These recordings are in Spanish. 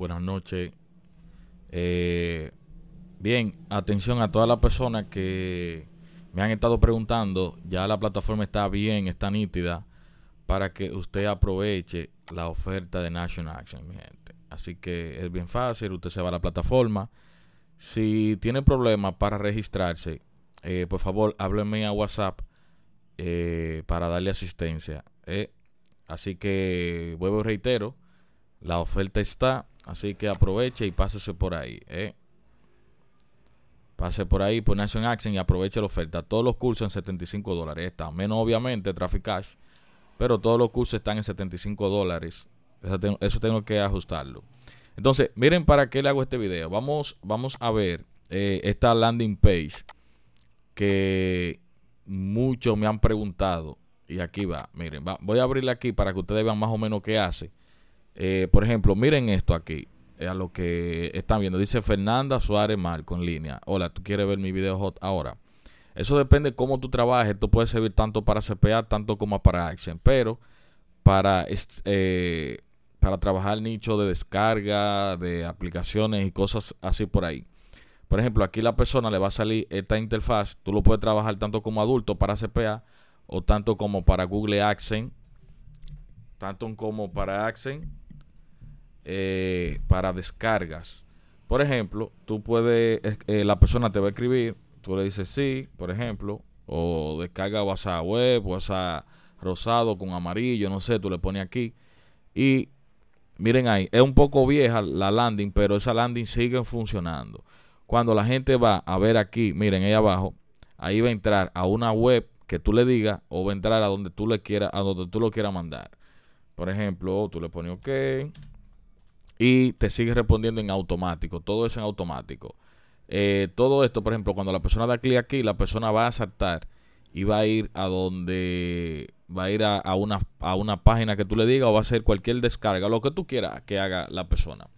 buenas noches. Eh, bien, atención a todas las personas que me han estado preguntando. Ya la plataforma está bien, está nítida para que usted aproveche la oferta de National Action, mi gente. Así que es bien fácil, usted se va a la plataforma. Si tiene problemas para registrarse, eh, por favor, hábleme a WhatsApp eh, para darle asistencia. Así que vuelvo y reitero, la oferta está, así que aproveche y pásese por ahí. ¿eh? Pase por ahí por en Action y aproveche la oferta. Todos los cursos en 75 dólares Está Menos obviamente Traffic Cash. Pero todos los cursos están en 75 dólares. Eso tengo, que ajustarlo. Entonces, miren para qué le hago este video. Vamos, vamos a ver eh, esta landing page que muchos me han preguntado. Y aquí va, miren, voy a abrirla aquí para que ustedes vean más o menos qué hace. Eh, por ejemplo, miren esto aquí, eh, a lo que están viendo. Dice Fernanda Suárez Marco en línea. Hola, ¿tú quieres ver mi video hot ahora? Eso depende de cómo tú trabajes. Esto puede servir tanto para CPA, tanto como para Action. Pero para, eh, para trabajar nicho de descarga, de aplicaciones y cosas así por ahí. Por ejemplo, aquí la persona le va a salir esta interfaz. Tú lo puedes trabajar tanto como adulto para CPA o tanto como para Google Accent. Tanto como para Accent eh, para descargas. Por ejemplo, tú puedes, eh, la persona te va a escribir, tú le dices sí, por ejemplo, o descarga WhatsApp web, WhatsApp rosado con amarillo, no sé, tú le pones aquí. Y miren ahí, es un poco vieja la landing, pero esa landing sigue funcionando. Cuando la gente va a ver aquí, miren ahí abajo, ahí va a entrar a una web que tú le digas o va a entrar a donde tú le quieras, a donde tú lo quieras mandar. Por ejemplo, tú le pones OK y te sigue respondiendo en automático. Todo eso en automático. Eh, todo esto, por ejemplo, cuando la persona da clic aquí, la persona va a saltar y va a ir a donde va a ir a, una, a una página que tú le digas o va a hacer cualquier descarga, lo que tú quieras que haga la persona.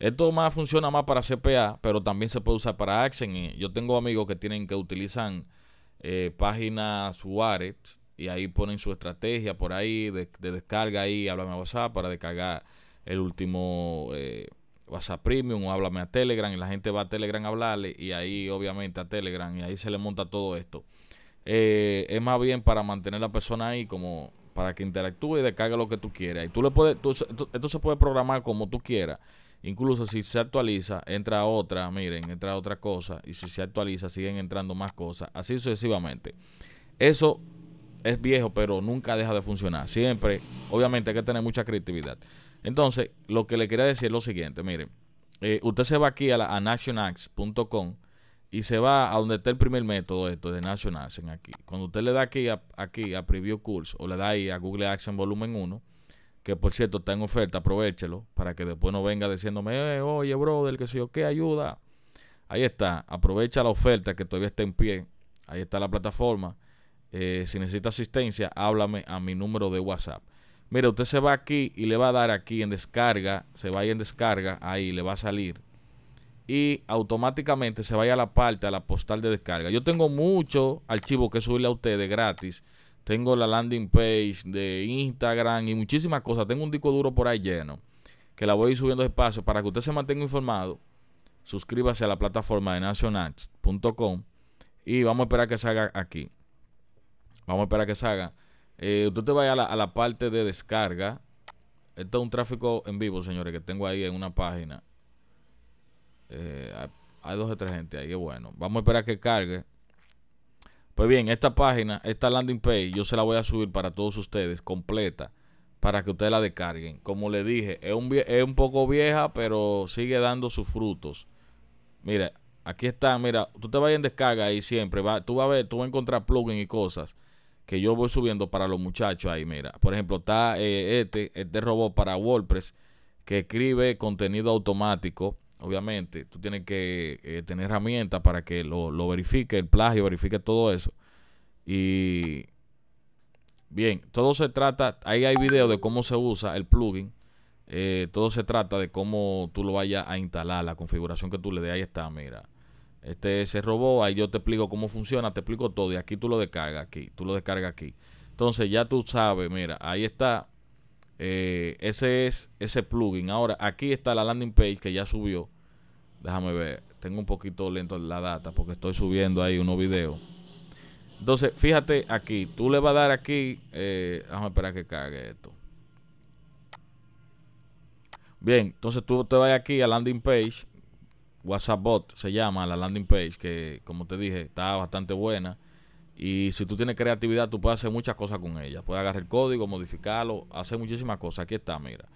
Esto más funciona más para CPA, pero también se puede usar para action. yo tengo amigos que tienen que utilizan eh, páginas Waret y ahí ponen su estrategia por ahí de, descarga ahí, háblame WhatsApp para descargar el último eh, WhatsApp Premium o háblame a Telegram y la gente va a Telegram a hablarle y ahí obviamente a Telegram y ahí se le monta todo esto. Eh, es más bien para mantener a la persona ahí como para que interactúe y descargue lo que tú quieras. Y tú le puedes, tú, esto se puede programar como tú quieras. Incluso si se actualiza, entra otra, miren, entra otra cosa. Y si se actualiza, siguen entrando más cosas. Así sucesivamente. Eso es viejo, pero nunca deja de funcionar. Siempre, obviamente hay que tener mucha creatividad. Entonces, lo que le quería decir es lo siguiente, miren, eh, usted se va aquí a, la, nationax.com y se va a donde está el primer método de esto de National en aquí. Cuando usted le da aquí a, a Preview Course o le da ahí a Google Action Volumen 1, que por cierto está en oferta, aprovechelo para que después no venga diciéndome, eh, oye, brother, que sé yo qué ayuda. Ahí está, aprovecha la oferta que todavía está en pie. Ahí está la plataforma. Eh, si necesita asistencia, háblame a mi número de WhatsApp. Mira, usted se va aquí y le va a dar aquí en descarga, se va a en descarga, ahí le va a salir. Y automáticamente se vaya a la parte, a la postal de descarga. Yo tengo mucho archivo que subirle a ustedes gratis. Tengo la landing page de Instagram y muchísimas cosas. Tengo un disco duro por ahí lleno que la voy a ir subiendo despacio para que usted se mantenga informado. Suscríbase a la plataforma de nationals.com y vamos a esperar que salga aquí. Vamos a esperar que salga. Eh, usted te vaya a la, parte de descarga. Esto es un tráfico en vivo, señores, que tengo ahí en una página. Eh, hay dos o tres gente ahí, que bueno. Vamos a esperar que cargue. Pues bien, esta página, esta landing page, yo se la voy a subir para todos ustedes, completa, para que ustedes la descarguen. Como le dije, es un, poco vieja, pero sigue dando sus frutos. Mira, aquí está, mira, tú te vas en descarga ahí siempre, va, tú vas a ver, tú vas a encontrar plugins y cosas que yo voy subiendo para los muchachos ahí, mira. Por ejemplo, está eh, este, este robot para WordPress que escribe contenido automático. Obviamente, tú tienes que eh, tener herramientas para que lo, verifique, el plagio, verifique todo eso. Y bien, todo se trata, ahí hay video de cómo se usa el plugin. Eh, todo se trata de cómo tú lo vayas a instalar, la configuración que tú le des. Ahí está, mira. Este se robó, ahí yo te explico cómo funciona, te explico todo. Y aquí tú lo descargas, aquí, tú lo descargas aquí. Entonces ya tú sabes, mira, ahí está. Eh, ese es ese plugin. Ahora, aquí está la landing page que ya subió. Déjame ver, tengo un poquito lento la data porque estoy subiendo ahí unos videos. Entonces, fíjate aquí, tú le vas a dar aquí, eh, déjame esperar que cargue esto. Bien, entonces tú te vas aquí a landing page WhatsApp bot se llama la landing page, que como te dije, está bastante buena. Y si tú tienes creatividad, tú puedes hacer muchas cosas con ella. Puedes agarrar el código, modificarlo, hacer muchísimas cosas. Aquí está, mira.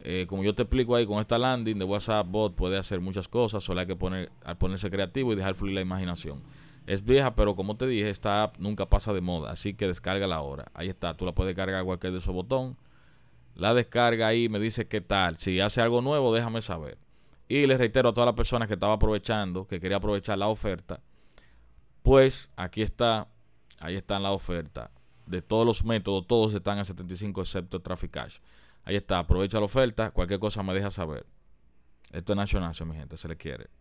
Eh, como yo te explico ahí, con esta landing de WhatsApp bot puede hacer muchas cosas, solo hay que poner, al ponerse creativo y dejar fluir la imaginación. Es vieja, pero como te dije, esta app nunca pasa de moda, así que la ahora. Ahí está, tú la puedes cargar cualquier de esos botones. La descarga ahí, me dice qué tal. Si hace algo nuevo, déjame saber. Y les reitero a todas las personas que estaba aprovechando, que quería aprovechar la oferta, pues aquí está, ahí está la oferta. De todos los métodos, todos están a 75 excepto Cash Ahí está, aprovecha la oferta, cualquier cosa me deja saber. Esto es Nacional mi gente, se le quiere.